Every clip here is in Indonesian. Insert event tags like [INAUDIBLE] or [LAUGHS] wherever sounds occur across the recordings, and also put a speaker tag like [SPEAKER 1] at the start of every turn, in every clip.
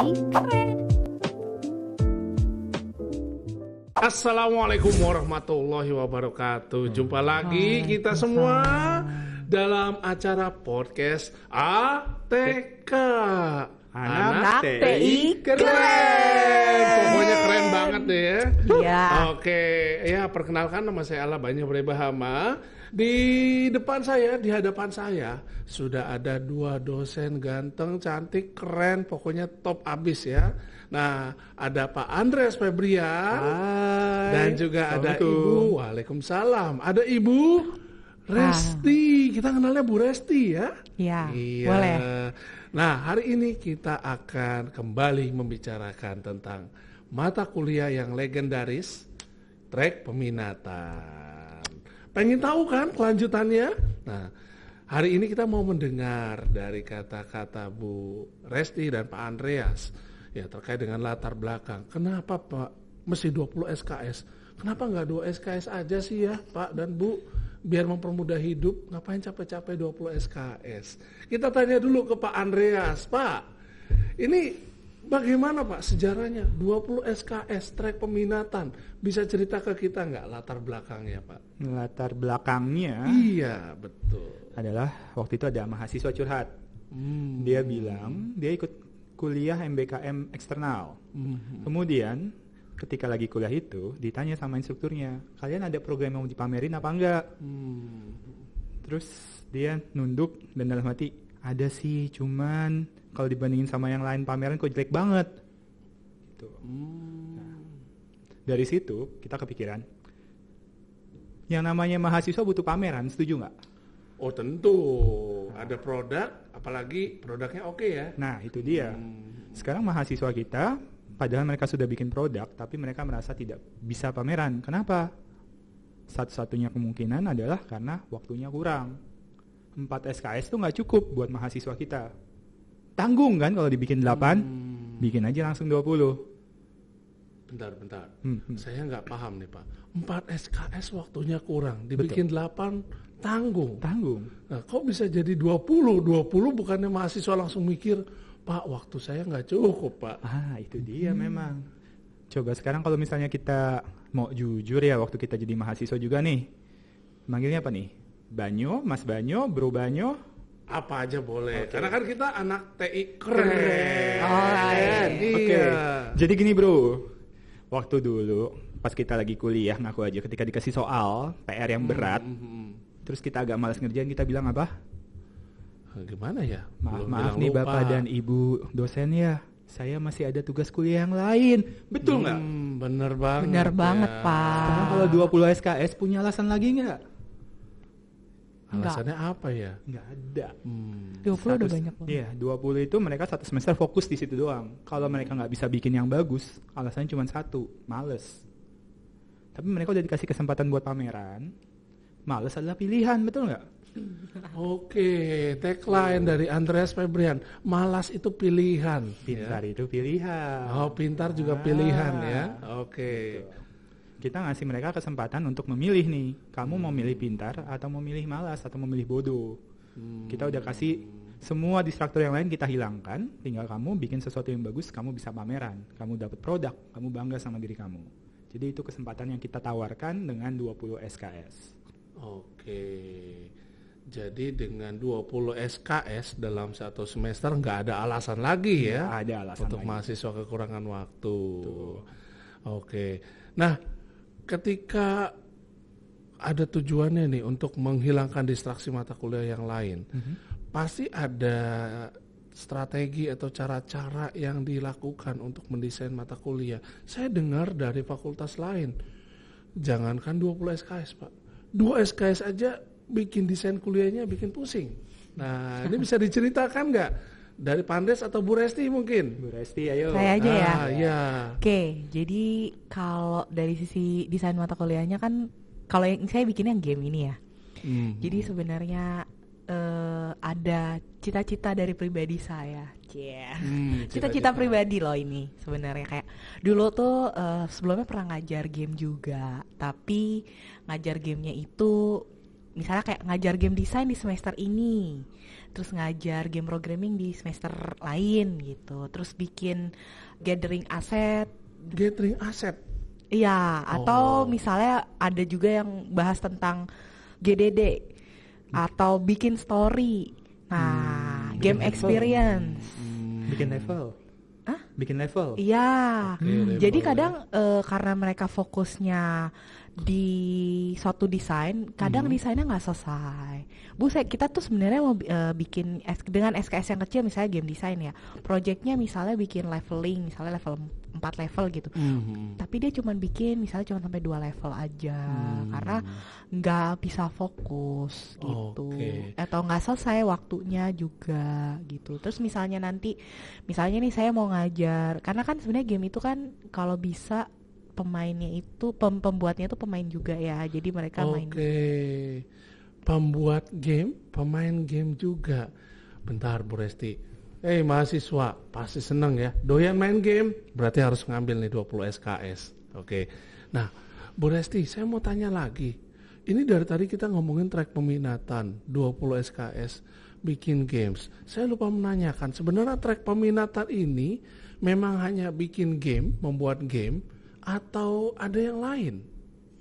[SPEAKER 1] jadi keren.
[SPEAKER 2] Assalamualaikum warahmatullahi wabarakatuh. Jumpa lagi kita semua dalam acara podcast ATK. Anak, TI keren. Pokoknya keren banget deh ya. Iya. Oke, ya perkenalkan nama saya Ala Banyak Brebahama di depan saya, di hadapan saya sudah ada dua dosen ganteng, cantik, keren, pokoknya top abis ya. Nah, ada Pak Andres Febrian Hai. dan juga ada Ibu. Waalaikumsalam. Ada Ibu Resti, ah. kita kenalnya Bu Resti ya. Iya. Ya. Boleh. Nah, hari ini kita akan kembali membicarakan tentang mata kuliah yang legendaris, trek peminatan. Pengen tahu kan kelanjutannya? Nah, hari ini kita mau mendengar dari kata-kata Bu Resti dan Pak Andreas ya terkait dengan latar belakang. Kenapa Pak mesti 20 SKS? Kenapa nggak 2 SKS aja sih ya Pak dan Bu? Biar mempermudah hidup, ngapain capek-capek 20 SKS? Kita tanya dulu ke Pak Andreas. Pak, ini Bagaimana Pak sejarahnya? 20 SKS trek peminatan bisa cerita ke kita nggak latar belakangnya Pak?
[SPEAKER 3] Latar belakangnya? Iya
[SPEAKER 2] betul.
[SPEAKER 3] Adalah waktu itu ada mahasiswa curhat. Hmm. Dia bilang dia ikut kuliah MBKM eksternal. Hmm. Kemudian ketika lagi kuliah itu ditanya sama instrukturnya, kalian ada program yang mau dipamerin apa enggak? Hmm. Terus dia nunduk dan dalam hati ada sih cuman kalau dibandingin sama yang lain pameran kok jelek banget
[SPEAKER 2] gitu. hmm. nah,
[SPEAKER 3] dari situ kita kepikiran yang namanya mahasiswa butuh pameran setuju nggak
[SPEAKER 2] oh tentu nah. ada produk apalagi produknya oke okay ya
[SPEAKER 3] nah itu dia hmm. sekarang mahasiswa kita padahal mereka sudah bikin produk tapi mereka merasa tidak bisa pameran kenapa satu-satunya kemungkinan adalah karena waktunya kurang Empat SKS itu nggak cukup buat mahasiswa kita tanggung kan kalau dibikin 8, hmm. bikin aja langsung
[SPEAKER 2] 20. Bentar, bentar. Hmm, hmm, Saya nggak paham nih Pak. 4 SKS waktunya kurang, dibikin Betul. 8 tanggung. Tanggung. Nah, kok bisa jadi 20? 20 bukannya mahasiswa langsung mikir, Pak, waktu saya nggak cukup, Pak. Ah, itu
[SPEAKER 3] dia hmm. memang. Coba sekarang kalau misalnya kita mau jujur ya, waktu kita jadi mahasiswa juga nih, manggilnya apa nih? Banyo, Mas Banyo, Bro Banyo,
[SPEAKER 2] apa aja boleh. Okay. Karena kan kita anak TI keren. keren. Oh, iya. iya. Oke. Okay.
[SPEAKER 3] Jadi gini, Bro. Waktu dulu pas kita lagi kuliah ngaku aja ketika dikasih soal PR yang hmm, berat, mm hmm. terus kita agak malas ngerjain, kita bilang apa?
[SPEAKER 2] Eh, gimana ya? Maaf, maaf nih lupa. Bapak dan
[SPEAKER 3] Ibu dosen ya. Saya masih ada tugas kuliah yang lain. Betul hmm, nggak?
[SPEAKER 2] Hmm, bener banget. Bener ya. Pak. Sekarang kalau
[SPEAKER 3] 20 SKS punya alasan lagi nggak?
[SPEAKER 2] Alasannya Enggak. apa ya? Gak ada. Hmm.
[SPEAKER 3] 20 udah banyak banget. Iya, 20 itu mereka satu semester fokus di situ doang. Kalau mereka nggak bisa bikin yang bagus, alasannya cuma satu, males. Tapi mereka udah dikasih kesempatan buat
[SPEAKER 2] pameran. Males adalah pilihan, betul nggak? [LAUGHS] Oke, tagline oh. dari Andreas Febrian, malas itu pilihan. Ya. Pintar ya. itu pilihan. Oh, pintar juga ah. pilihan ya. Ah. Oke. Gitu kita ngasih mereka kesempatan untuk
[SPEAKER 3] memilih nih kamu hmm. mau milih pintar atau mau milih malas atau memilih bodoh hmm. kita udah kasih semua distraktor yang lain kita hilangkan tinggal kamu bikin sesuatu yang bagus kamu bisa pameran kamu dapat produk kamu bangga sama diri kamu jadi itu kesempatan yang kita tawarkan dengan 20
[SPEAKER 2] SKS oke jadi dengan 20 SKS dalam satu semester nggak ada alasan lagi ya, ya ada alasan untuk lagi. mahasiswa kekurangan waktu Tuh. oke nah ketika ada tujuannya nih untuk menghilangkan distraksi mata kuliah yang lain, mm -hmm. pasti ada strategi atau cara-cara yang dilakukan untuk mendesain mata kuliah. Saya dengar dari fakultas lain, jangankan 20 SKS pak, 2 SKS aja bikin desain kuliahnya bikin pusing. Nah ini bisa diceritakan nggak? Dari Pandes atau Bu Resti mungkin? Bu Resti, ayo. Saya aja ah, ya. ya.
[SPEAKER 1] Oke, jadi kalau dari sisi desain mata kuliahnya kan kalau yang saya bikin yang game ini ya. Hmm. Jadi sebenarnya uh, ada cita-cita dari pribadi saya. Yeah. Hmm, cita-cita pribadi loh ini sebenarnya kayak dulu tuh uh, sebelumnya pernah ngajar game juga, tapi ngajar gamenya itu misalnya kayak ngajar game desain di semester ini terus ngajar game programming di semester lain gitu terus bikin gathering aset gathering aset iya atau oh. misalnya ada juga yang bahas tentang GDD atau bikin story nah hmm, game experience
[SPEAKER 3] level. Hmm, bikin level bikin level. Iya. Okay, hmm. Jadi kadang
[SPEAKER 1] uh, karena mereka fokusnya di suatu desain, kadang hmm. desainnya nggak selesai. Bu, saya kita tuh sebenarnya mau uh, bikin dengan SKS yang kecil misalnya game desain ya. Proyeknya misalnya bikin leveling, misalnya level empat level gitu mm-hmm. tapi dia cuma bikin misalnya cuma sampai dua level aja mm. karena nggak bisa fokus gitu okay. atau nggak selesai waktunya juga gitu terus misalnya nanti misalnya nih saya mau ngajar karena kan sebenarnya game itu kan kalau bisa pemainnya itu pem pembuatnya itu pemain juga ya jadi
[SPEAKER 2] mereka okay. main pembuat game pemain game juga bentar Bu Resti Eh hey, mahasiswa pasti seneng ya. Doyan main game berarti harus ngambil nih 20 SKS. Oke. Okay. Nah, Bu Resti, saya mau tanya lagi. Ini dari tadi kita ngomongin track peminatan 20 SKS bikin games. Saya lupa menanyakan, sebenarnya track peminatan ini memang hanya bikin game, membuat game atau ada yang lain?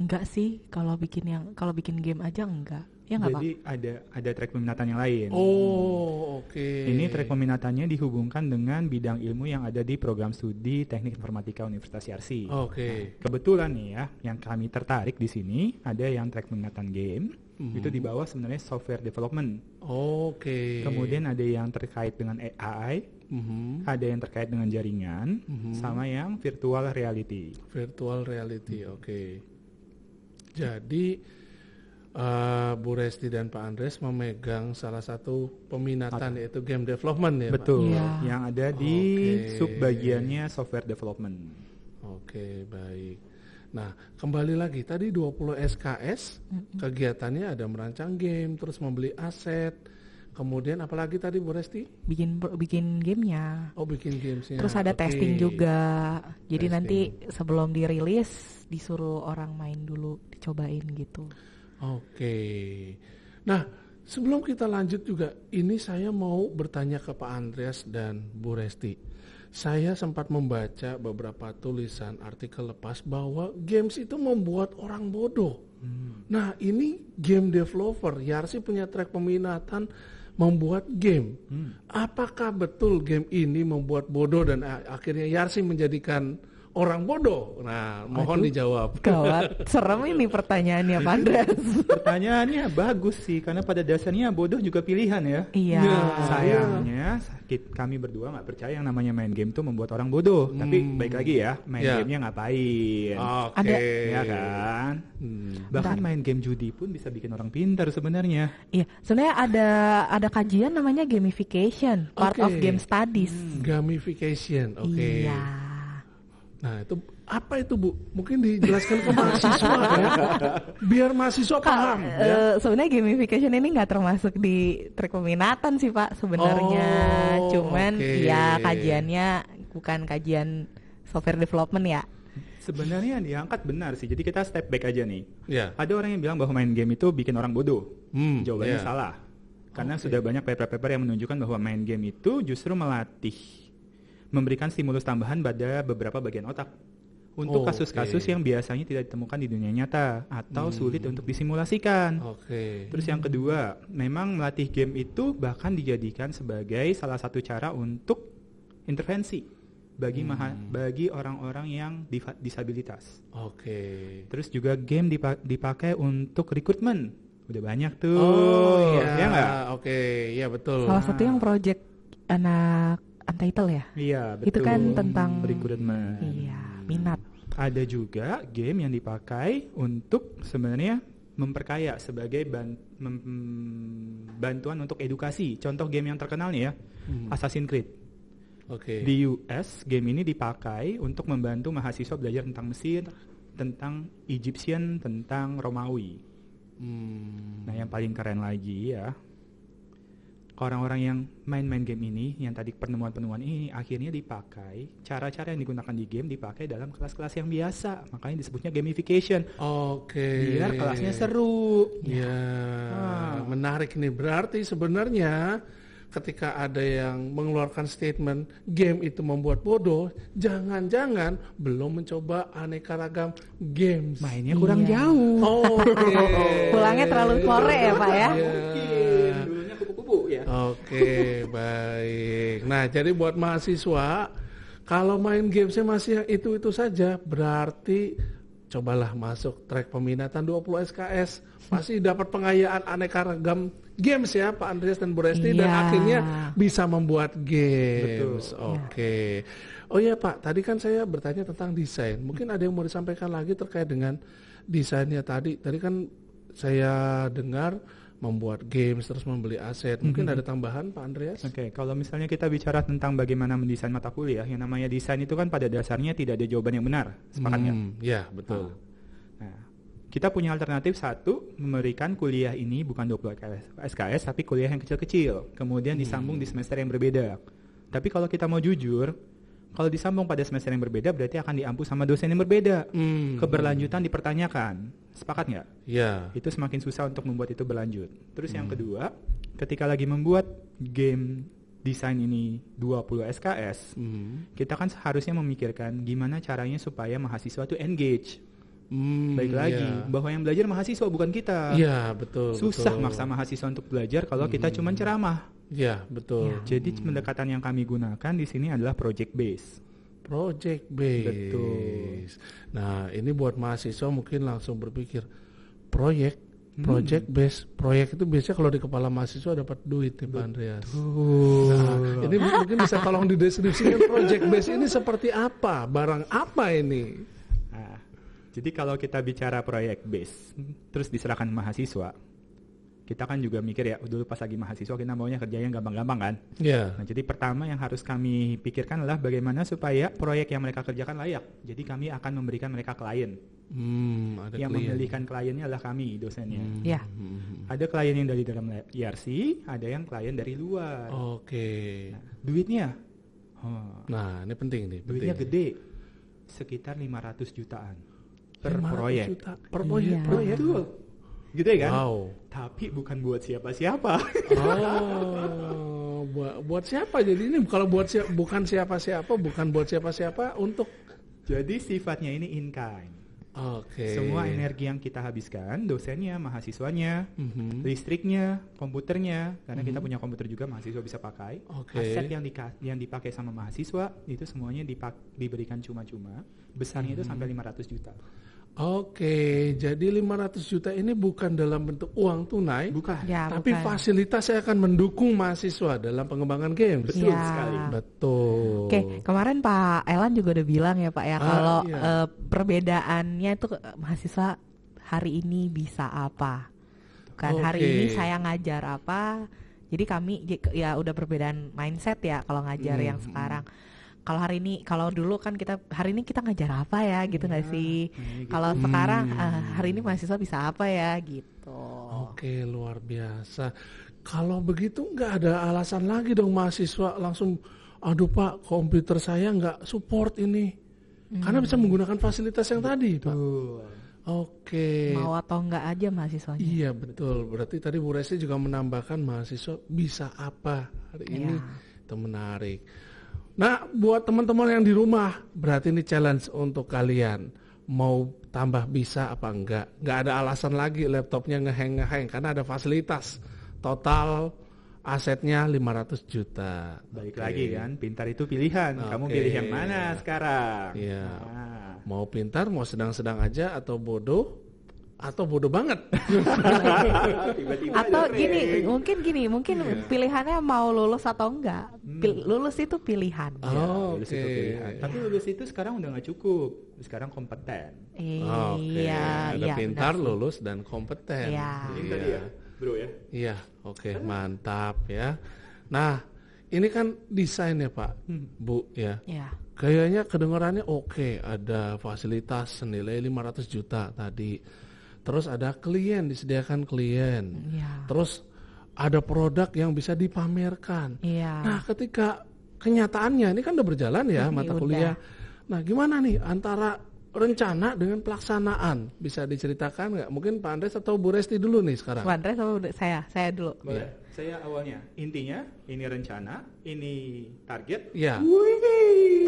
[SPEAKER 2] Enggak sih, kalau
[SPEAKER 1] bikin yang kalau bikin game aja enggak. Ya nggak Jadi
[SPEAKER 3] apa? ada ada trek peminatan yang lain. Oh,
[SPEAKER 2] oke. Okay. Ini track
[SPEAKER 3] peminatannya dihubungkan dengan bidang ilmu yang ada di program studi Teknik Informatika Universitas Yarsi. Oke. Okay. Nah, kebetulan nih ya, yang kami tertarik di sini ada yang track peminatan game. Hmm. Itu di bawah sebenarnya software development. Oke. Okay. Kemudian ada yang terkait dengan AI, hmm ada yang terkait dengan jaringan, hmm sama yang virtual reality.
[SPEAKER 2] Virtual reality, oke. Okay. Jadi uh, Bu Resti dan Pak Andres memegang salah satu peminatan yaitu game development ya betul Pak? Ya. yang ada di okay. sub bagiannya software development oke okay, baik Nah, kembali lagi tadi 20 SKS mm-hmm. kegiatannya ada merancang game, terus membeli aset, kemudian apalagi tadi Bu Resti?
[SPEAKER 1] Bikin bikin gamenya.
[SPEAKER 2] Oh, bikin gamesnya. Terus ada okay. testing juga. Jadi testing. nanti
[SPEAKER 1] sebelum dirilis disuruh orang main dulu dicobain gitu.
[SPEAKER 2] Oke. Nah, sebelum kita lanjut juga, ini saya mau bertanya ke Pak Andreas dan Bu Resti. Saya sempat membaca beberapa tulisan artikel lepas bahwa games itu membuat orang bodoh. Hmm. Nah, ini game developer, Yarsi punya track peminatan membuat game. Hmm. Apakah betul game ini membuat bodoh dan akhirnya Yarsi menjadikan orang bodoh? Nah, mohon Aduh, dijawab. Gawat, serem ini pertanyaannya,
[SPEAKER 1] Pandres.
[SPEAKER 3] pertanyaannya bagus sih, karena pada dasarnya bodoh juga pilihan ya. Iya. Nah, iya. Sayangnya, sakit kami berdua nggak percaya yang namanya main game tuh membuat orang bodoh. Hmm. Tapi baik lagi ya, main yeah. gamenya ngapain? Oke. Okay. Ya kan. Hmm. Bahkan Bentar. main game judi pun bisa bikin orang pintar sebenarnya.
[SPEAKER 1] Iya, sebenarnya ada ada kajian namanya gamification, part okay. of game studies. Hmm.
[SPEAKER 2] Gamification, oke. Okay. Iya. Nah itu apa itu Bu? Mungkin dijelaskan ke mahasiswa ya, biar
[SPEAKER 1] mahasiswa paham. ya. Eh, sebenarnya gamification ini nggak termasuk di trik peminatan sih Pak sebenarnya, oh, cuman okay. ya kajiannya bukan kajian software development ya.
[SPEAKER 3] Sebenarnya yang diangkat benar sih. Jadi kita step back aja nih. Yeah. Ada orang yang bilang bahwa main game itu bikin orang bodoh. Hmm, Jawabannya yeah. salah. Karena okay. sudah banyak paper-paper yang menunjukkan bahwa main game itu justru melatih memberikan stimulus tambahan pada beberapa bagian otak
[SPEAKER 2] untuk kasus-kasus oh, okay.
[SPEAKER 3] yang biasanya tidak ditemukan di dunia nyata atau hmm. sulit untuk disimulasikan. Oke. Okay. Terus yang kedua, memang melatih game itu bahkan dijadikan sebagai salah satu cara untuk intervensi bagi hmm. maha, bagi orang-orang yang disabilitas. Oke. Okay. Terus juga game dipa dipakai
[SPEAKER 1] untuk rekrutmen.
[SPEAKER 3] Udah banyak tuh. Oh iya. Ya Oke, okay. ya betul. Salah satu yang nah.
[SPEAKER 1] project anak Untitled ya?
[SPEAKER 3] Iya, betul. Itu kan tentang Iya, minat. Ada juga game yang dipakai untuk sebenarnya memperkaya sebagai ban, mem, bantuan untuk edukasi. Contoh game yang terkenal nih ya, hmm. Assassin's Creed. Oke. Okay. Di US game ini dipakai untuk membantu mahasiswa belajar tentang Mesir, tentang Egyptian, tentang Romawi. Hmm. Nah yang paling keren lagi ya orang-orang yang main-main game ini, yang tadi penemuan-penemuan ini akhirnya dipakai, cara-cara yang digunakan di game dipakai dalam kelas-kelas yang biasa, makanya disebutnya gamification. Oke. Okay. Biar kelasnya seru.
[SPEAKER 2] Ya. Ah. Menarik ini Berarti sebenarnya ketika ada yang mengeluarkan statement game itu membuat bodoh, jangan-jangan belum mencoba aneka ragam games. Mainnya kurang iya. jauh. Oh, okay. [LAUGHS] Pulangnya terlalu sore ya, Pak ya. Yeah. Oke, baik. Nah, jadi buat mahasiswa, kalau main gamesnya masih itu-itu saja, berarti cobalah masuk track peminatan 20 SKS. Pasti dapat pengayaan aneka ragam games ya Pak Andreas dan Bu Resti iya. dan akhirnya bisa membuat games. Betul. Oke. Okay. Oh iya Pak, tadi kan saya bertanya tentang desain. Mungkin ada yang mau disampaikan lagi terkait dengan desainnya tadi. Tadi kan saya dengar membuat games terus membeli aset. Mhm. Mungkin mm -hmm. ada tambahan Pak
[SPEAKER 3] Andreas? Oke, okay. kalau misalnya kita bicara tentang bagaimana mendesain mata kuliah, yang namanya desain itu kan pada dasarnya tidak ada jawaban yang benar,
[SPEAKER 2] sepakatnya. Mm, ya, betul. Ah. Nah,
[SPEAKER 3] kita punya alternatif satu, memberikan kuliah ini bukan 20 SKS tapi kuliah yang kecil-kecil, kemudian disambung di hmm. semester yang berbeda. Tapi kalau kita mau jujur, kalau disambung pada semester yang berbeda berarti akan diampu sama dosen yang berbeda. Hmm. Keberlanjutan dipertanyakan. Sepakat nggak? Iya. Yeah. Itu semakin susah untuk membuat itu berlanjut. Terus hmm. yang kedua, ketika lagi membuat game desain ini 20 SKS, hmm. kita kan seharusnya memikirkan gimana caranya supaya mahasiswa itu engage. Hmm, Baik iya. lagi yeah. bahwa yang belajar mahasiswa bukan kita. Iya, yeah, betul. Susah betul. maksa mahasiswa untuk belajar kalau hmm. kita cuma ceramah. Ya, betul. Ya. Jadi pendekatan yang kami gunakan di sini adalah project base.
[SPEAKER 2] Project base. Betul. Nah, ini buat mahasiswa mungkin langsung berpikir proyek hmm. Project base, proyek itu biasanya kalau di kepala mahasiswa dapat duit nih Pak Andreas. Nah, ini [LAUGHS] mungkin bisa tolong dideskripsikan project base ini seperti apa, barang apa ini?
[SPEAKER 3] Nah, jadi kalau kita bicara project
[SPEAKER 2] base terus
[SPEAKER 3] diserahkan mahasiswa, kita kan juga mikir ya dulu pas lagi mahasiswa kita maunya kerja yang gampang-gampang kan. Yeah. Nah, jadi pertama yang harus kami pikirkan adalah bagaimana supaya proyek yang mereka kerjakan layak. Jadi kami akan memberikan mereka klien.
[SPEAKER 2] Hmm, ada yang klien. memilihkan
[SPEAKER 3] kliennya adalah kami dosennya. Hmm. Yeah.
[SPEAKER 2] Hmm, hmm, hmm.
[SPEAKER 3] Ada klien yang dari dalam IRC, e ada yang klien dari luar. Oke. Okay. Nah, duitnya. Oh. Nah, ini penting nih. Penting. Duitnya gede, sekitar 500 jutaan per proyek.
[SPEAKER 2] Iya. Per proyek. Iya. Betul gitu ya kan? Wow. Tapi bukan buat siapa-siapa. Oh, buat buat siapa? Jadi ini kalau buat siapa, bukan siapa-siapa, bukan buat siapa-siapa untuk. Jadi sifatnya ini in kind.
[SPEAKER 3] Oke. Okay. Semua energi yang kita habiskan, dosennya, mahasiswanya, mm-hmm. listriknya, komputernya, karena mm-hmm. kita mhm. punya komputer juga mahasiswa bisa pakai. Okay. Aset yang, di yang dipakai sama mahasiswa itu semuanya dipak- diberikan cuma-cuma.
[SPEAKER 2] Besarnya mm-hmm. itu mhm. sampai 500 juta. Oke, jadi 500 juta ini bukan dalam bentuk uang tunai, bukan. Ya, tapi bukan. fasilitas saya akan mendukung mahasiswa dalam pengembangan game. Betul ya. sekali. Betul. Oke,
[SPEAKER 1] kemarin Pak Elan juga udah bilang ya Pak ya ah, kalau iya. Eh, perbedaannya itu eh, mahasiswa hari ini bisa apa? Kan okay. hari ini saya ngajar apa? Jadi kami ya, ya udah perbedaan mindset ya kalau ngajar hmm. yang sekarang kalau hari ini kalau dulu kan kita hari ini kita ngajar apa ya gitu iya. nggak ya, sih iya, gitu. kalau hmm. sekarang uh, hari ini mahasiswa bisa apa ya
[SPEAKER 2] gitu oke luar biasa kalau begitu nggak ada alasan lagi dong mahasiswa langsung aduh pak komputer saya nggak support ini hmm. karena bisa hmm. menggunakan fasilitas yang betul. tadi pak Oke. Mau atau nggak aja mahasiswa? Iya betul. Berarti tadi Bu Resi juga menambahkan mahasiswa bisa apa hari iya. ini. Itu menarik. Nah, buat teman-teman yang di rumah, berarti ini challenge untuk kalian. Mau tambah bisa apa enggak? Enggak ada alasan lagi laptopnya ngeheng-ngeheng karena ada fasilitas. Total asetnya 500 juta. Baik okay. lagi kan, pintar itu pilihan. Okay. Kamu pilih yang mana
[SPEAKER 3] sekarang? Iya.
[SPEAKER 2] Nah. Mau pintar, mau sedang-sedang aja atau bodoh? atau bodoh banget. [LAUGHS] atau gini, mungkin
[SPEAKER 1] gini, mungkin yeah. pilihannya mau lulus atau enggak. Hmm. Pil lulus itu pilihan. Iya, oh,
[SPEAKER 2] ya, okay. itu pilihan. Tapi
[SPEAKER 3] lulus itu sekarang udah nggak cukup. Sekarang kompeten.
[SPEAKER 2] Iya, okay. iya. Ada ya, pintar, lulus dan kompeten. Iya. Iya. ya, Bro ya. Iya, oke, okay, mantap ya. Nah, ini kan desainnya Pak, hmm. Bu ya. Iya kayaknya kedengarannya oke okay, ada fasilitas senilai 500 juta tadi terus ada klien disediakan klien, ya. terus ada produk yang bisa dipamerkan. ya. Nah, ketika kenyataannya ini kan udah berjalan ya Ini mata udah. Nah, gimana nih antara rencana dengan pelaksanaan bisa diceritakan nggak? Mungkin Pak Andres atau Bu Resti dulu nih sekarang. Pak Andres atau saya, saya dulu. Boleh. Ya.
[SPEAKER 3] Saya awalnya intinya ini rencana, ini target. Ya.
[SPEAKER 2] Wih.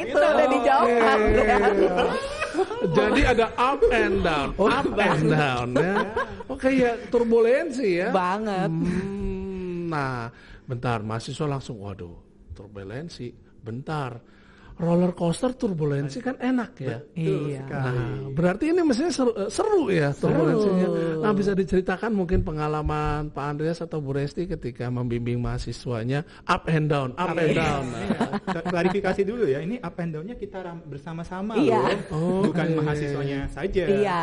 [SPEAKER 2] [LAUGHS] itu udah dijawab.
[SPEAKER 1] Oh,
[SPEAKER 2] [LAUGHS] Jadi ada up and down, oh, up and down ya. [LAUGHS] Oke oh, ya turbulensi ya. Banget. Hmm, nah, bentar mahasiswa langsung waduh, turbulensi. Bentar, roller coaster turbulensi kan enak ya. Betul iya. Sekali. Nah, berarti ini mestinya seru, eh, seru ya seru. turbulensinya. Nah, bisa diceritakan mungkin pengalaman Pak Andreas atau Bu Resti ketika membimbing mahasiswanya up and down, up, up and down. Iya.
[SPEAKER 3] Klarifikasi dulu ya, ini up and down-nya kita bersama-sama iya. loh. Oh, Bukan iya. mahasiswanya saja. Iya,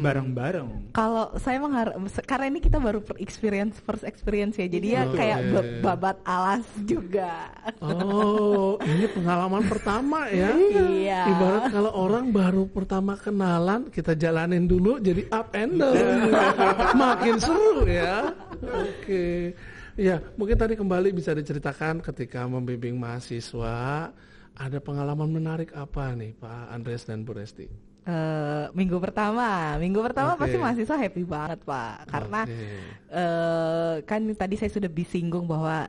[SPEAKER 2] bareng-bareng.
[SPEAKER 1] Kalau saya mengharap karena ini kita baru per experience first experience ya. Jadi oh, ya iya. kayak babat alas juga.
[SPEAKER 2] Oh, ini pengalaman pengalaman pertama [LAUGHS] ya. Iya. Ibarat kalau orang baru pertama kenalan, kita jalanin dulu jadi up and down. [LAUGHS] Makin seru ya. Oke. Okay. Ya, mungkin tadi kembali bisa diceritakan ketika membimbing mahasiswa, ada pengalaman menarik apa nih Pak Andres dan Bu Resti?
[SPEAKER 1] Uh, minggu pertama, minggu pertama okay. pasti mahasiswa happy banget pak, karena okay. uh, eh, kan tadi saya sudah disinggung bahwa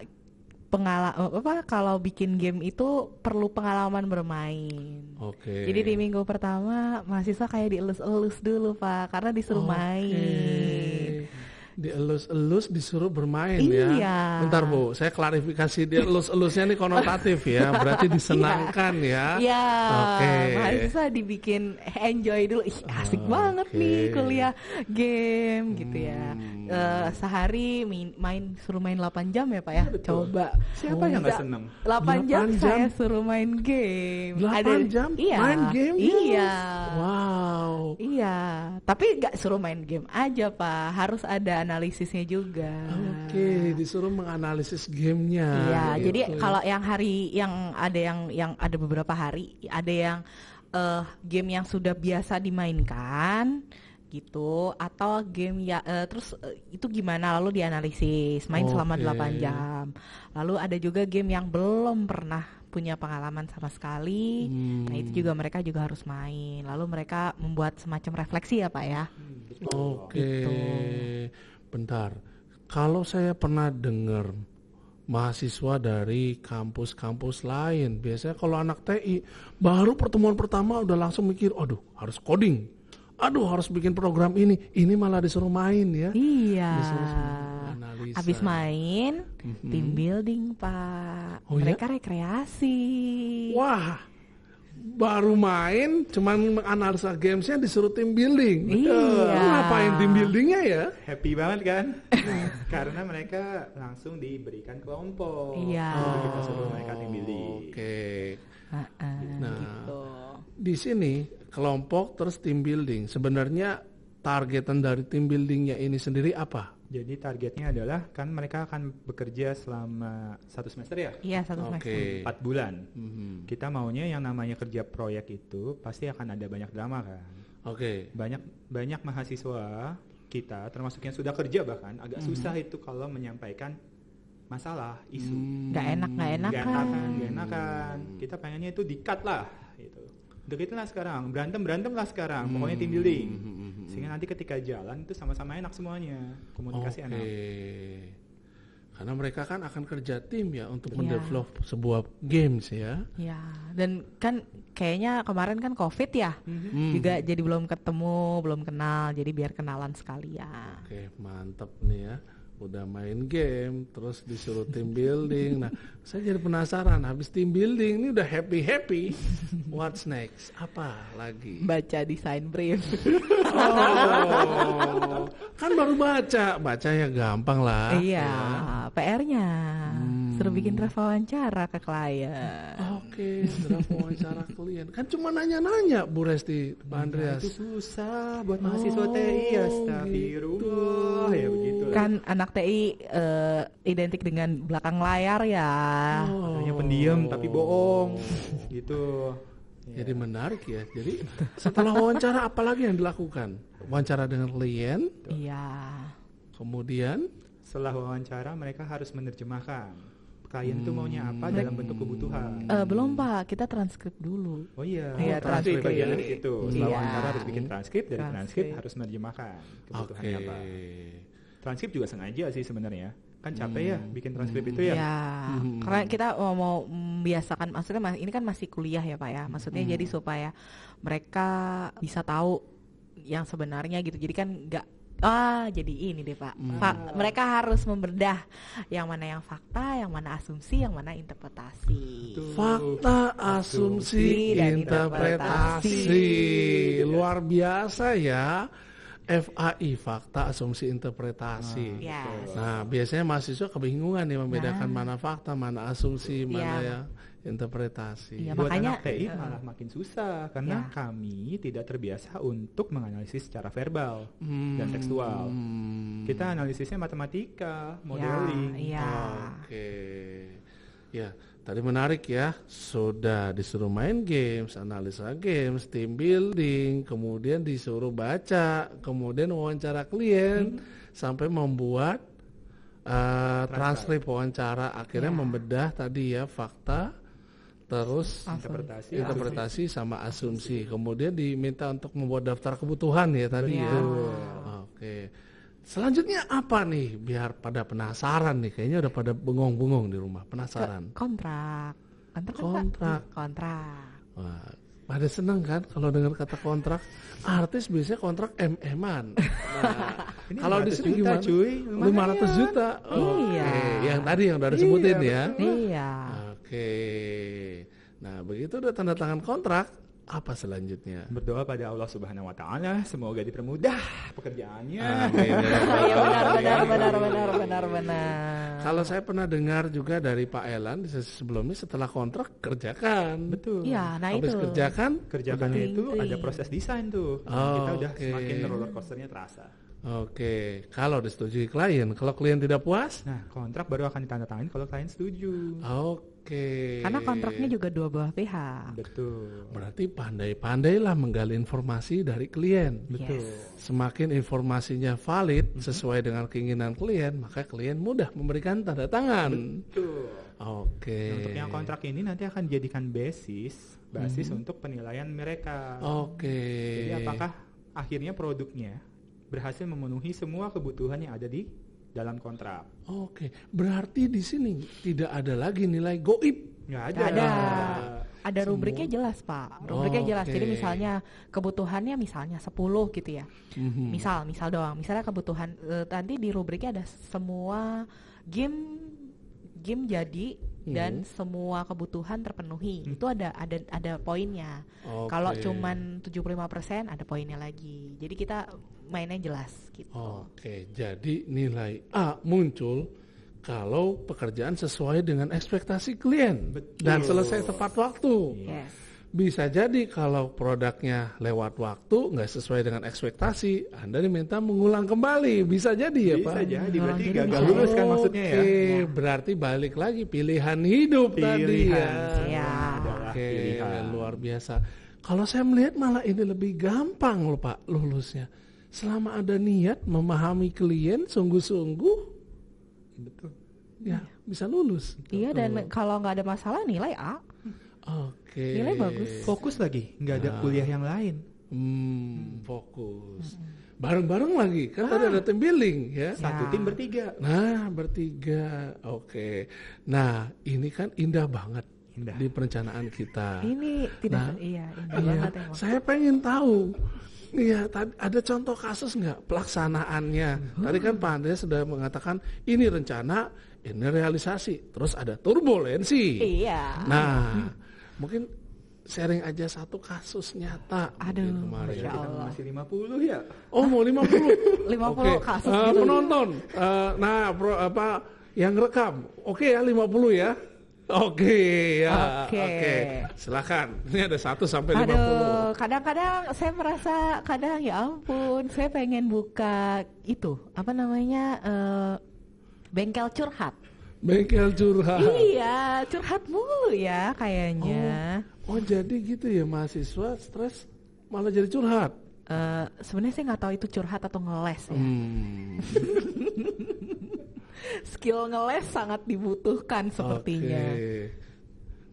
[SPEAKER 1] pengalaman eh, apa kalau bikin game itu perlu pengalaman bermain.
[SPEAKER 2] Oke. Okay. Jadi di
[SPEAKER 1] minggu pertama mahasiswa kayak dielus-elus dulu pak karena disuruh okay.
[SPEAKER 2] main dielus-elus disuruh bermain ya. iya. ya. Bentar Bu, saya klarifikasi dielus-elusnya ini konotatif ya, berarti [LAUGHS] iya. disenangkan iya. ya. Iya. Oke. Okay. Nah,
[SPEAKER 1] dibikin enjoy dulu. Ih, asik okay. banget nih kuliah game hmm. gitu ya. Uh, sehari main, main suruh main 8 jam ya Pak ya. Iya, betul. Coba. Siapa oh, yang enggak senang? 8 jam, 8 jam saya suruh main game. 8 Ada, jam iya, main game? Ya? Iya. Wow. Iya, tapi nggak suruh main game aja Pak, harus ada analisisnya juga. Oke,
[SPEAKER 2] okay, disuruh menganalisis gamenya. Iya, gitu. jadi kalau yang
[SPEAKER 1] hari yang ada yang yang ada beberapa hari ada yang uh, game yang sudah biasa dimainkan gitu atau game ya uh, terus uh, itu gimana lalu dianalisis main okay. selama 8 jam. Lalu ada juga game yang belum pernah punya pengalaman sama sekali. Hmm. Nah, itu hmm. juga mereka juga harus main. Lalu mereka membuat semacam refleksi ya, Pak ya. Oke.
[SPEAKER 2] Okay. Gitu bentar. Kalau saya pernah dengar mahasiswa dari kampus-kampus lain, biasanya kalau anak TI baru pertemuan pertama udah langsung mikir, aduh harus coding, aduh harus bikin program ini, ini malah disuruh main ya. Iya. Disuruh Abis main,
[SPEAKER 1] mm-hmm. team building pak. Oh, iya? Mereka
[SPEAKER 2] ya? rekreasi. Wah baru main cuman menganalisa gamesnya disuruh tim building iya. Uh, ngapain tim buildingnya ya
[SPEAKER 3] happy banget kan nah, karena mereka langsung diberikan kelompok iya. Oh, kita
[SPEAKER 2] suruh mereka tim building oke okay. nah, nah gitu. di sini kelompok terus tim building sebenarnya targetan dari tim buildingnya ini sendiri apa jadi targetnya adalah kan mereka akan bekerja
[SPEAKER 3] selama satu semester ya? Iya satu semester. Okay. Empat bulan. Mm -hmm. Kita maunya yang namanya kerja proyek itu pasti akan ada banyak drama kan. Oke. Okay. Banyak banyak mahasiswa kita termasuk yang sudah kerja bahkan agak mm -hmm. susah itu kalau menyampaikan masalah isu. Mm. Gak enak gak enak. Gak enakan gak enak Mm. Kita pengennya itu dikat lah gitu. Dekatlah sekarang gitu berantem berantem lah sekarang. Mm. Pokoknya team building. Mm
[SPEAKER 2] -hmm sehingga
[SPEAKER 3] nanti ketika jalan itu sama-sama enak semuanya komunikasi okay. enak
[SPEAKER 2] karena mereka kan akan kerja tim ya untuk yeah. mendevelop sebuah games ya. Ya, yeah.
[SPEAKER 1] dan kan kayaknya kemarin kan covid ya, mm-hmm. Hmm. juga jadi belum ketemu, belum kenal, jadi biar kenalan
[SPEAKER 2] sekalian. Oke, okay, mantep nih ya udah main game terus disuruh tim building nah saya jadi penasaran habis tim building ini udah happy happy what's next apa lagi
[SPEAKER 1] baca desain brief
[SPEAKER 2] oh, kan baru baca baca ya gampang lah iya ya.
[SPEAKER 1] PR-nya hmm disuruh bikin draft hmm. wawancara ke klien. Oke,
[SPEAKER 2] okay, draft wawancara klien. Kan cuma nanya-nanya Bu Resti, Pak nah, Andreas. itu susah buat oh, mahasiswa oh, TI ya,
[SPEAKER 3] astagfirullah. Gitu. Ya begitu. Kan
[SPEAKER 1] anak TI uh, eh, identik dengan belakang
[SPEAKER 2] layar ya. Oh. pendiam tapi bohong. gitu. Ya. Jadi menarik ya. Jadi setelah wawancara apalagi yang dilakukan? Wawancara dengan klien. Iya. Kemudian setelah wawancara mereka harus menerjemahkan
[SPEAKER 3] klien tuh maunya apa Ber hmm. dalam bentuk kebutuhan. Uh,
[SPEAKER 1] belum Pak, kita transkrip dulu. Oh iya,
[SPEAKER 3] oh, ya, transkrip bagian itu. Iya. Setelah wawancara harus bikin transkrip, dari transkrip harus menerjemahkan kebutuhannya okay. apa. Transkrip juga sengaja sih sebenarnya kan capek ya hmm. ya bikin transkrip hmm. itu ya. ya. Hmm. Karena
[SPEAKER 1] kita mau, mau membiasakan maksudnya ini kan masih kuliah ya Pak ya. Maksudnya hmm. jadi supaya mereka bisa tahu yang sebenarnya gitu. Jadi kan nggak Ah, jadi ini deh Pak. Hmm. Pak, mereka harus membedah yang mana yang fakta, yang mana asumsi, yang mana interpretasi.
[SPEAKER 2] Fakta, asumsi, asumsi dan interpretasi. interpretasi. Luar biasa ya. FAI fakta asumsi interpretasi. Oh, ah, yes. Ya. Nah biasanya mahasiswa kebingungan nih membedakan nah. mana fakta mana asumsi yeah. mana ya interpretasi. Ya, Buat makanya, anak TI uh, eh, malah
[SPEAKER 1] makin
[SPEAKER 3] susah karena ya. kami tidak terbiasa untuk menganalisis secara verbal hmm, dan tekstual. Hmm.
[SPEAKER 2] Kita analisisnya matematika,
[SPEAKER 3] ya, modeling. Iya. Ya, ya. Oke.
[SPEAKER 2] Okay. Ya. Tadi menarik ya, sudah disuruh main games, analisa games, team building, kemudian disuruh baca, kemudian wawancara klien, hmm. sampai membuat uh, transkrip wawancara. Akhirnya ya. membedah tadi ya fakta, terus interpretasi, interpretasi asumsi. sama asumsi. Kemudian diminta untuk membuat daftar kebutuhan ya tadi Benar. ya. Oke. Okay. Selanjutnya apa nih? Biar pada penasaran nih. Kayaknya udah pada bengong-bengong di rumah, penasaran.
[SPEAKER 1] Kontrak. Kontrak. Kontrak. Kontrak.
[SPEAKER 2] Wah, pada seneng kan kalau dengar kata kontrak. Artis biasanya kontrak MM-an. [LAUGHS]
[SPEAKER 1] Nah, kalau di sini gimana? Cuy, 500 juta. Oh, iya. Okay. Yang tadi yang udah disebutin iya. ya. Iya.
[SPEAKER 2] Oke. Okay. Nah, begitu udah tanda tangan kontrak,
[SPEAKER 3] apa selanjutnya? Berdoa pada Allah Subhanahu wa taala semoga dipermudah pekerjaannya.
[SPEAKER 1] [LAUGHS] Iya, benar, benar, benar, benar, benar, benar.
[SPEAKER 2] Kalau saya pernah dengar juga dari Pak Elan di sesi sebelumnya setelah kontrak kerjakan. Betul. Ya, nah Habis itu. kerjakan, kerjakan itu ada iya. proses
[SPEAKER 3] desain tuh. Oh, kita udah okay. semakin roller coasternya terasa. Oke, kalau disetujui klien, kalau klien tidak puas, nah kontrak baru akan ditandatangani kalau klien setuju.
[SPEAKER 2] Oke. Oke. Karena kontraknya
[SPEAKER 1] juga dua belah pihak. Betul.
[SPEAKER 2] Berarti pandai-pandailah menggali informasi dari klien. Betul. Semakin informasinya valid sesuai dengan keinginan klien, maka klien mudah memberikan tanda tangan. Betul. Oke. Nah, untuk yang kontrak
[SPEAKER 3] ini nanti akan dijadikan basis, basis hmm. untuk penilaian mereka. Oke. Jadi apakah akhirnya produknya berhasil memenuhi semua kebutuhan yang ada di dalam kontrak.
[SPEAKER 2] Oke, berarti di sini tidak ada lagi nilai goib. Nggak ada. ada.
[SPEAKER 1] Ada rubriknya
[SPEAKER 2] jelas pak,
[SPEAKER 1] rubriknya oh, jelas. Okay. Jadi misalnya kebutuhannya misalnya 10 gitu ya, mm-hmm. misal misal doang. Misalnya kebutuhan uh, nanti di rubriknya ada semua game game jadi dan semua kebutuhan terpenuhi. Hmm. Itu ada ada ada poinnya.
[SPEAKER 2] Okay. Kalau cuman
[SPEAKER 1] 75% ada poinnya lagi. Jadi kita mainnya jelas
[SPEAKER 2] gitu. Oke, okay. jadi nilai A muncul kalau pekerjaan sesuai dengan ekspektasi klien Betul. dan selesai tepat waktu. Yes. Bisa jadi kalau produknya lewat waktu nggak sesuai dengan ekspektasi, Anda diminta mengulang kembali. Bisa jadi ya bisa Pak? Bisa jadi, berarti nah, gagal lulus kan maksudnya okay. ya. Nah. berarti balik lagi pilihan hidup pilihan. tadi ya. ya. Oke, okay. luar biasa. Kalau saya melihat malah ini lebih gampang loh Pak lulusnya. Selama ada niat memahami klien sungguh-sungguh, betul. Ya, ya, bisa
[SPEAKER 1] lulus. Iya, dan kalau nggak ada masalah nilai A.
[SPEAKER 2] Oke okay. nilai bagus fokus lagi nggak ada nah. kuliah yang lain hmm, hmm, fokus hmm. bareng-bareng lagi kan ah. tadi ada tim building ya satu ya. tim bertiga nah bertiga oke okay. nah ini kan indah banget indah. di perencanaan kita. Ini tidak nah, iya, indah iya, banget ya. Saya pengen tahu. Iya, ada contoh kasus nggak pelaksanaannya? Hmm. Tadi kan Pak Andre sudah mengatakan ini rencana, ini realisasi, terus ada turbulensi. Iya. Nah, mungkin sharing aja satu kasus nyata. Aduh, gitu, ya Allah. Masih 50 ya? Oh, mau 50. 50 okay. kasus uh, gitu. penonton. Uh, nah, pro, apa yang rekam. Oke okay ya 50 ya. Oke okay, ya. Oke. Okay. Okay. Silakan. Ini ada 1 sampai Aduh,
[SPEAKER 1] 50. kadang-kadang saya merasa kadang ya ampun, saya pengen buka itu, apa namanya? Uh, bengkel curhat.
[SPEAKER 2] Bengkel curhat.
[SPEAKER 1] Iya, curhat mulu ya kayaknya. Oh, oh jadi gitu ya mahasiswa stres malah jadi curhat. Uh, Sebenarnya saya nggak tahu itu curhat atau ngeles
[SPEAKER 2] ya. Hmm.
[SPEAKER 1] [LAUGHS] Skill ngeles sangat dibutuhkan sepertinya. Okay.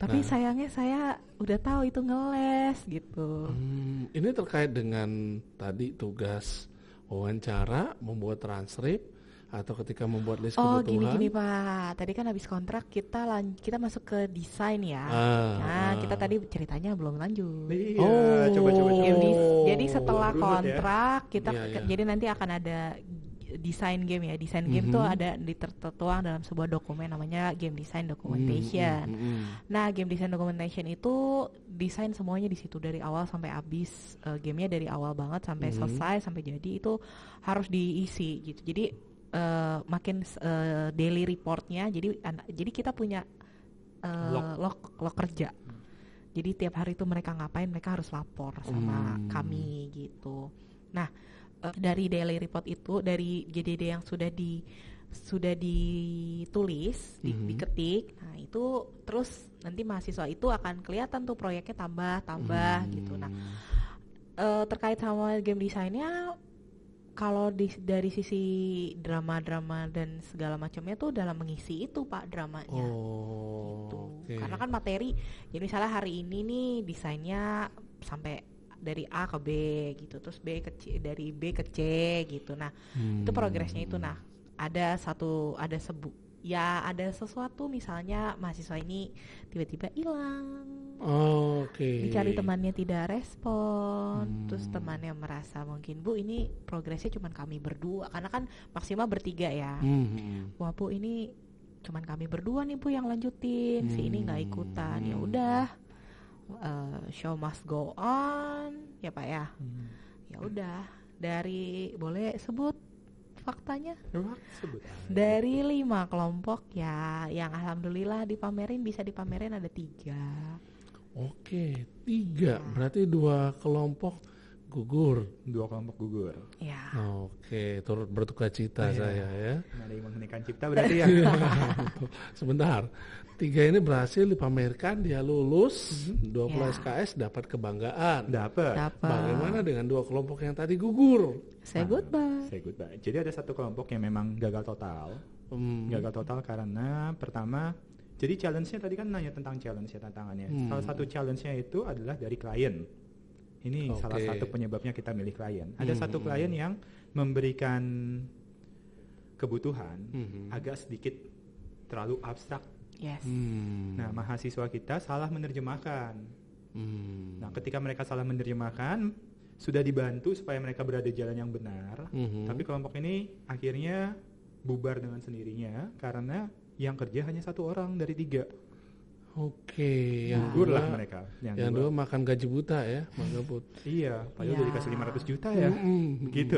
[SPEAKER 1] Tapi nah. sayangnya saya udah tahu itu ngeles gitu.
[SPEAKER 2] Hmm, ini terkait dengan tadi tugas wawancara, membuat transkrip, atau ketika membuat list oh, kebutuhan. Oh gini-gini
[SPEAKER 1] pak, tadi kan habis kontrak kita lan kita masuk ke desain ya. Ah, nah ah. kita tadi ceritanya belum lanjut. Iya, oh coba-coba. Jadi, jadi setelah ya. kontrak kita iya, iya. jadi nanti akan ada desain game ya. Desain game mm -hmm. tuh mhm. ada ditertuang dalam sebuah dokumen namanya game design documentation. Mm -hmm. Nah, game design documentation itu desain semuanya di situ dari awal sampai habis uh, gamenya dari awal banget sampai mm -hmm. selesai sampai jadi itu harus diisi gitu. Jadi uh, makin uh, daily reportnya jadi anak jadi kita punya uh, log. log kerja hmm. jadi tiap hari itu mereka ngapain mereka harus lapor sama hmm. kami gitu nah uh, dari daily report itu dari GDD yang sudah di sudah ditulis, di, mm -hmm. diketik. Nah, itu terus nanti mahasiswa itu akan kelihatan tuh proyeknya tambah, tambah -hmm. gitu. Nah, e, terkait sama game desainnya kalau di, dari sisi drama-drama dan segala macamnya tuh dalam mengisi itu pak dramanya
[SPEAKER 2] gitu. oh, gitu. okay. karena
[SPEAKER 1] kan materi jadi misalnya hari ini nih desainnya sampai dari A ke B gitu terus B ke C dari B ke C gitu nah hmm. itu progresnya itu nah hmm. ada satu ada sebu ya ada sesuatu misalnya mahasiswa ini tiba-tiba hilang
[SPEAKER 2] Oh, Oke. Okay. Mencari temannya
[SPEAKER 1] tidak respon, hmm. terus temannya merasa mungkin Bu ini progresnya cuma kami berdua, karena kan maksimal bertiga ya. Hmm, hmm. Wah Bu ini cuman kami berdua nih Bu yang lanjutin, hmm. si ini nggak ikutan, ya hmm. ya udah. Uh, show must go on, ya Pak ya. Hmm. Ya udah. Dari boleh sebut faktanya dari lima kelompok ya yang alhamdulillah dipamerin bisa dipamerin ada tiga
[SPEAKER 2] Oke, tiga. Ya. Berarti dua kelompok gugur. Dua kelompok gugur. Ya. Oke, turut bertukar cita ya. saya ya. Nah, ada yang cipta berarti ya. [LAUGHS] Sebentar. Tiga ini berhasil dipamerkan, dia lulus mm -hmm. 20 ya. SKS dapat kebanggaan. Dapat. Bagaimana dengan dua kelompok yang tadi gugur? Saya nah, goodbye. Saya
[SPEAKER 3] goodbye. Jadi ada satu kelompok yang memang gagal total. Hmm. Gagal total karena pertama jadi challenge-nya tadi kan nanya tentang challenge ya tantangannya. Hmm. Salah satu challenge-nya itu adalah dari klien. Ini okay. salah satu penyebabnya kita milih klien. Ada hmm. satu hmm, klien hmm. yang memberikan kebutuhan hmm, hmm. agak sedikit terlalu abstrak. Yes. Hmm. Nah, mahasiswa kita salah menerjemahkan. Hmm. Nah, ketika mereka salah menerjemahkan, sudah dibantu supaya mereka berada jalan yang benar. Hmm. Tapi kelompok ini akhirnya bubar dengan sendirinya karena yang kerja hanya satu
[SPEAKER 2] orang dari tiga. Oke, yang dua lah mereka. Yang, yang dua. makan gaji buta ya, magabut. iya, padahal ya. dikasih 500 juta ya. mm Gitu.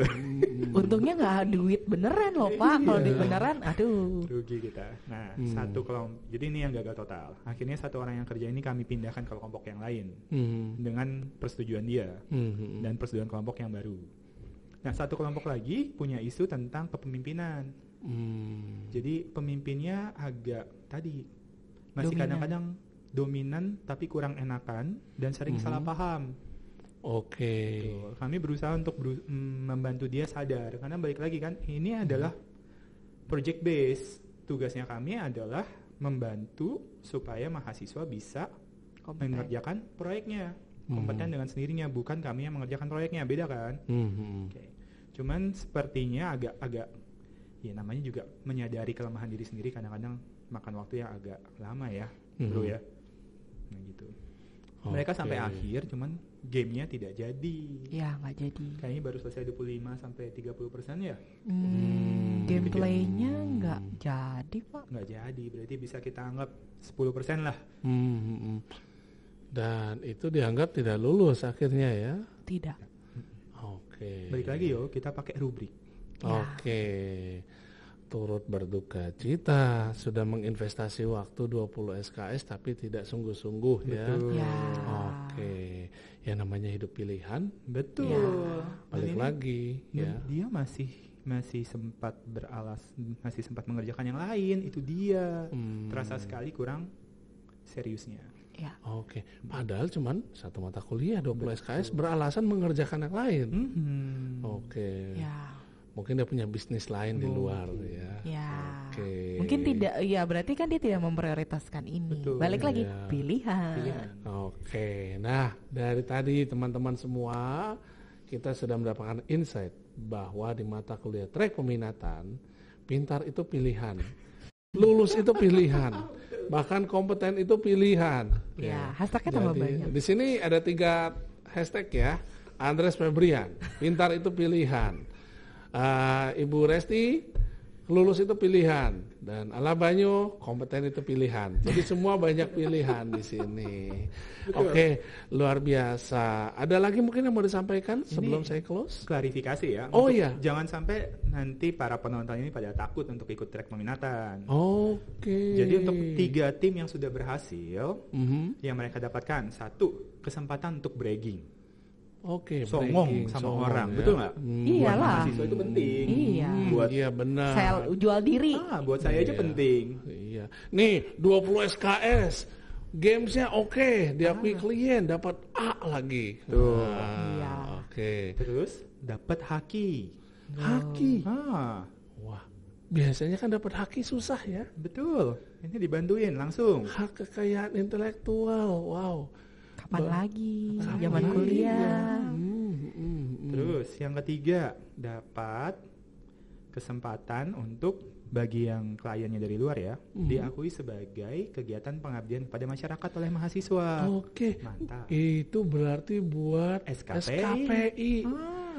[SPEAKER 2] Untungnya
[SPEAKER 1] nggak duit beneran loh Pak, kalau duit iya. beneran
[SPEAKER 3] aduh. Rugi kita. Nah, mm. satu kelompok. Jadi ini yang gagal total. Akhirnya satu orang yang kerja ini kami pindahkan ke kelompok yang lain hmm dengan persetujuan dia hmm dan persetujuan kelompok yang baru. Nah, satu kelompok lagi punya isu tentang kepemimpinan Hmm. Jadi pemimpinnya agak tadi
[SPEAKER 2] masih kadang-kadang
[SPEAKER 3] dominan. tapi kurang enakan dan sering hmm. salah paham. Oke. Okay. Kami berusaha untuk beru mm, membantu dia sadar karena balik lagi kan ini hmm. adalah project base. Tugasnya kami adalah membantu supaya mahasiswa bisa kompeten. mengerjakan proyeknya hmm. kompeten dengan sendirinya bukan kami yang mengerjakan proyeknya beda kan. Hmm. Okay. Cuman sepertinya agak-agak ya namanya juga menyadari kelemahan diri sendiri kadang-kadang makan waktu yang agak lama ya hmm bro ya nah gitu okay. mereka sampai akhir cuman gamenya tidak jadi
[SPEAKER 1] ya nggak jadi kayaknya baru
[SPEAKER 3] selesai 25 sampai 30 persen ya hmm, gameplaynya
[SPEAKER 1] nggak hmm. jadi pak
[SPEAKER 3] nggak jadi berarti bisa kita
[SPEAKER 2] anggap 10 persen lah hmm, hmm, hmm, dan itu dianggap tidak lulus akhirnya ya tidak oke okay. balik lagi yo kita pakai rubrik Ya. Oke. Turut berduka cita sudah menginvestasi waktu 20 SKS tapi tidak sungguh-sungguh ya. ya. Oke. Ya namanya hidup pilihan. Betul. Ya. Balik lagi ya.
[SPEAKER 3] Dia masih masih sempat beralas masih sempat mengerjakan yang lain itu dia hmm. terasa sekali
[SPEAKER 2] kurang seriusnya ya. oke okay. padahal cuman satu mata kuliah 20 Betul. SKS beralasan mengerjakan yang lain hmm. oke okay. ya mungkin dia punya bisnis lain mungkin. di hmm. luar ya. ya. Oke. Okay. Mungkin tidak
[SPEAKER 1] ya berarti kan dia tidak memprioritaskan ini. Betul, Balik ya. lagi pilihan. pilihan.
[SPEAKER 2] Oke. Okay. Nah, dari tadi teman-teman semua kita sudah mendapatkan insight bahwa di mata kuliah track peminatan, pintar itu pilihan. Lulus itu pilihan, bahkan kompeten itu pilihan.
[SPEAKER 1] Ya, ya. hashtagnya tambah banyak.
[SPEAKER 2] Di sini ada tiga hashtag ya. Andres Febrian, pintar itu pilihan uh, Ibu Resti lulus itu pilihan dan ala banyu kompeten itu pilihan. Jadi semua banyak pilihan di sini. Oke, okay, luar biasa. Ada lagi mungkin yang mau disampaikan sebelum saya close? Klarifikasi ya. Oh iya. Jangan sampai
[SPEAKER 3] nanti para penonton ini pada takut untuk ikut track peminatan.
[SPEAKER 2] Oke. Okay. Jadi untuk tiga
[SPEAKER 3] tim yang sudah berhasil, mm -hmm. yang mereka dapatkan satu kesempatan untuk
[SPEAKER 2] bragging. Oke, okay, songong sama songong orang, ya. betul nggak? Iya lah. Mahasiswa itu penting. Iya. Buat iya benar. Saya jual diri. Ah, buat saya iya. aja penting. Iya. Nih, 20 SKS. Gamesnya oke, okay. diakui ah. klien dapat A lagi. Tuh. Ah, iya. Oke. Okay. Terus dapat haki. Oh. Haki. Ah. Wah. Biasanya kan dapat haki susah ya. Betul. Ini dibantuin langsung. Hak kekayaan intelektual. Wow kapan Bo lagi? Kapan Zaman lagi? kuliah. Iya. Hmm, hmm, hmm, hmm,
[SPEAKER 3] Terus yang ketiga, dapat kesempatan untuk bagi yang kliennya dari luar ya, hmm. diakui sebagai kegiatan pengabdian kepada masyarakat oleh mahasiswa.
[SPEAKER 2] Oke. Mantap.
[SPEAKER 3] Itu berarti
[SPEAKER 2] buat SKPI. SKPI.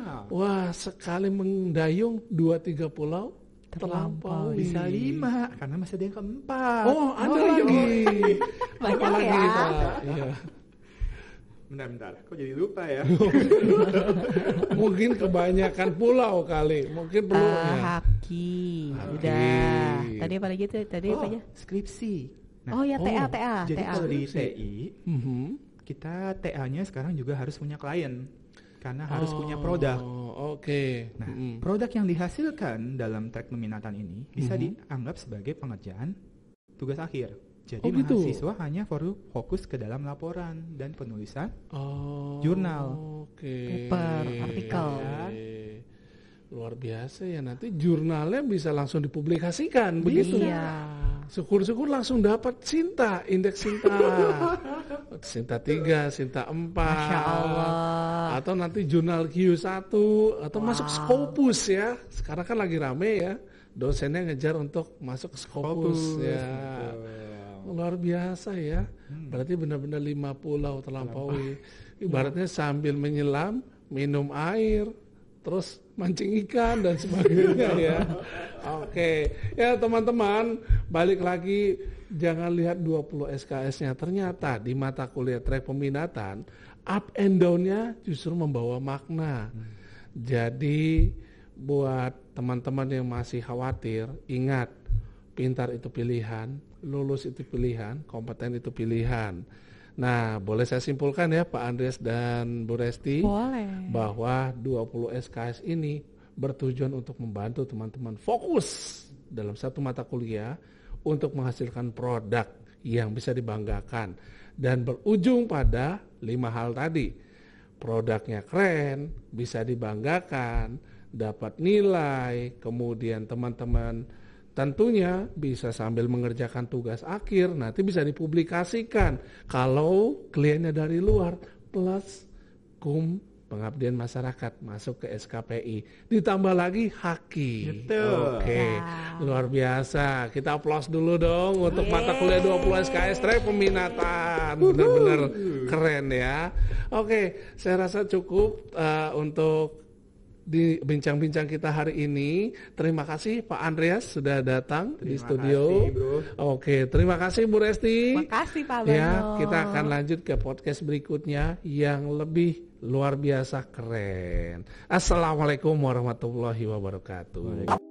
[SPEAKER 2] Ah. Wah, sekali mendayung dua tiga pulau terlampau bisa lima karena masih ada yang keempat oh ada oh, lagi banyak ya. lagi ya. Bentar-bentar, kok jadi lupa ya? [LAUGHS] Mungkin kebanyakan pulau kali. Mungkin perlu uh, ya. Ah, haki. haki. Udah.
[SPEAKER 1] Tadi apa lagi tuh? Tadi oh, apa aja? Skripsi. Nah, oh ya TA, oh, TA, TA. Jadi TA. kalau di TI,
[SPEAKER 3] mm -hmm. kita TA-nya sekarang juga harus punya klien. Karena harus oh, punya produk.
[SPEAKER 2] Oke. Okay. Nah,
[SPEAKER 3] mm -hmm. produk yang dihasilkan dalam track peminatan ini bisa mm -hmm. dianggap sebagai pengerjaan tugas akhir. Jadi oh, gitu. mahasiswa hanya fokus ke dalam laporan dan penulisan
[SPEAKER 2] oh, jurnal, okay. paper, artikel. Ya. Luar biasa ya nanti jurnalnya bisa langsung dipublikasikan bisa. begitu. Iya. Syukur-syukur langsung dapat cinta indeks cinta, cinta [LAUGHS] 3, cinta 4. Masya Allah. Atau nanti jurnal Q1 atau wow. masuk Scopus ya. Sekarang kan lagi rame ya. Dosennya ngejar untuk masuk Scopus, Scopus ya. Betul luar biasa ya. Hmm. Berarti benar-benar lima pulau terlampaui. Ibaratnya sambil menyelam, minum air, terus mancing ikan dan sebagainya ya. [LAUGHS] Oke. Okay. Ya teman-teman, balik lagi jangan lihat 20 SKS-nya. Ternyata di mata kuliah track peminatan, up and down-nya justru membawa makna. Hmm. Jadi buat teman-teman yang masih khawatir, ingat pintar itu pilihan, lulus itu pilihan, kompeten itu pilihan. Nah, boleh saya simpulkan ya Pak Andreas dan Bu Resti boleh. bahwa 20 SKS ini bertujuan untuk membantu teman-teman fokus dalam satu mata kuliah untuk menghasilkan produk yang bisa dibanggakan dan berujung pada lima hal tadi. Produknya keren, bisa dibanggakan, dapat nilai, kemudian teman-teman tentunya bisa sambil mengerjakan tugas akhir nanti bisa dipublikasikan kalau kliennya dari luar plus kum pengabdian masyarakat masuk ke SKPI ditambah lagi haki gitu. oke okay. wow. luar biasa kita aplaus dulu dong untuk iya. mata kuliah 20 SKS track peminatan benar-benar keren ya oke okay, saya rasa cukup uh, untuk di bincang-bincang kita hari ini. Terima kasih Pak Andreas sudah datang terima di studio. Kasih, bro. Oke, terima kasih Bu Resti. Terima
[SPEAKER 1] kasih Pak Bano. Ya, kita akan
[SPEAKER 2] lanjut ke podcast berikutnya yang lebih luar biasa keren. Assalamualaikum warahmatullahi wabarakatuh.